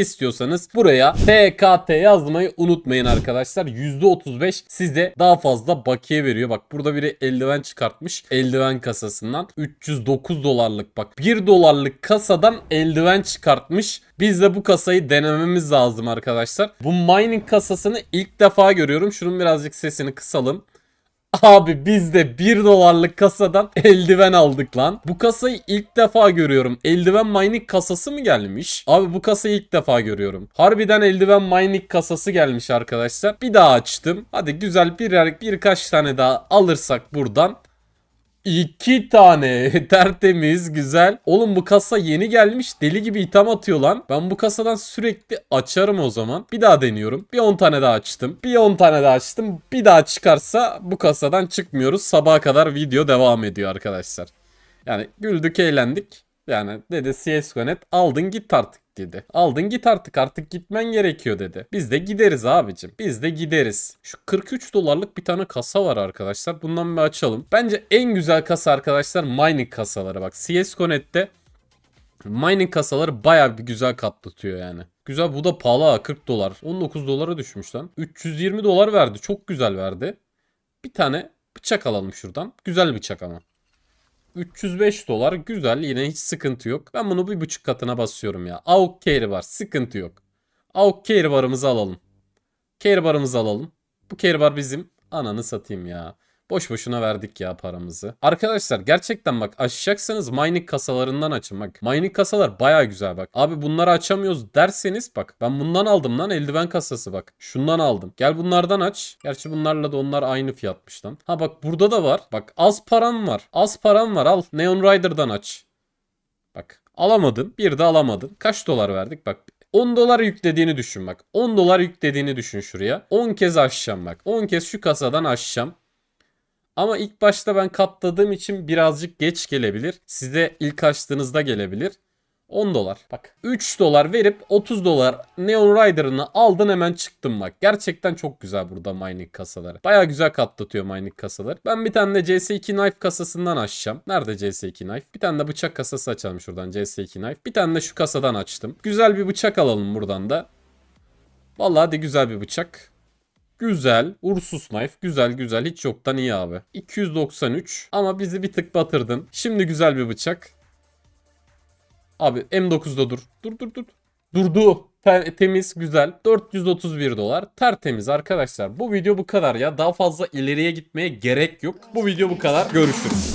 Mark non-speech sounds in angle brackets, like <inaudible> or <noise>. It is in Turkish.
istiyorsanız buraya PKT yazmayı unutmayın arkadaşlar. %35 sizde daha fazla bakiye veriyor. Bak burada biri eldiven çıkartmış. Eldiven kasasından 309 dolarlık bak 1 dolarlık kasadan eldiven çıkartmış. Biz de bu kasayı denememiz lazım arkadaşlar. Bu mining kasasını ilk defa görüyorum. Şunun birazcık sesini kısalım. Abi biz de 1 dolarlık kasadan <laughs> eldiven aldık lan. Bu kasayı ilk defa görüyorum. Eldiven mining kasası mı gelmiş? Abi bu kasayı ilk defa görüyorum. Harbiden eldiven mining kasası gelmiş arkadaşlar. Bir daha açtım. Hadi güzel birer birkaç tane daha alırsak buradan İki tane <laughs> tertemiz güzel. Oğlum bu kasa yeni gelmiş deli gibi itham atıyor lan. Ben bu kasadan sürekli açarım o zaman. Bir daha deniyorum. Bir 10 tane daha açtım. Bir 10 tane daha açtım. Bir daha çıkarsa bu kasadan çıkmıyoruz. Sabaha kadar video devam ediyor arkadaşlar. Yani güldük eğlendik. Yani dedi CSGO net aldın git artık dedi. Aldın git artık artık gitmen gerekiyor dedi. Biz de gideriz abicim. Biz de gideriz. Şu 43 dolarlık bir tane kasa var arkadaşlar. Bundan bir açalım. Bence en güzel kasa arkadaşlar mining kasaları. Bak CSGO Net'te mining kasaları baya bir güzel katlatıyor yani. Güzel bu da pahalı ha 40 dolar. 19 dolara düşmüş lan. 320 dolar verdi. Çok güzel verdi. Bir tane bıçak alalım şuradan. Güzel bıçak ama. 305 dolar güzel yine hiç sıkıntı yok. Ben bunu bir buçuk katına basıyorum ya. AUK carry var sıkıntı yok. AUK carry barımızı alalım. Carry barımızı alalım. Bu carry bar bizim. Ananı satayım ya. Boş boşuna verdik ya paramızı. Arkadaşlar gerçekten bak açacaksanız mining kasalarından açın bak. Mining kasalar baya güzel bak. Abi bunları açamıyoruz derseniz bak. Ben bundan aldım lan eldiven kasası bak. Şundan aldım. Gel bunlardan aç. Gerçi bunlarla da onlar aynı fiyatmış lan. Ha bak burada da var. Bak az param var. Az param var al. Neon Rider'dan aç. Bak alamadın. Bir de alamadın. Kaç dolar verdik bak. 10 dolar yüklediğini düşün bak. 10 dolar yüklediğini düşün şuraya. 10 kez açacağım bak. 10 kez şu kasadan açacağım. Ama ilk başta ben katladığım için birazcık geç gelebilir. Size ilk açtığınızda gelebilir. 10 dolar. Bak 3 dolar verip 30 dolar Neon Rider'ını aldın hemen çıktın bak. Gerçekten çok güzel burada mining kasaları. Baya güzel katlatıyor mining kasaları. Ben bir tane de CS2 Knife kasasından açacağım. Nerede CS2 Knife? Bir tane de bıçak kasası açalım şuradan CS2 Knife. Bir tane de şu kasadan açtım. Güzel bir bıçak alalım buradan da. Vallahi de güzel bir bıçak. Güzel. Ursus Knife. Güzel güzel. Hiç yoktan iyi abi. 293. Ama bizi bir tık batırdın. Şimdi güzel bir bıçak. Abi M9'da dur. Dur dur dur. Durdu. Te temiz güzel 431 dolar tertemiz arkadaşlar bu video bu kadar ya daha fazla ileriye gitmeye gerek yok bu video bu kadar görüşürüz.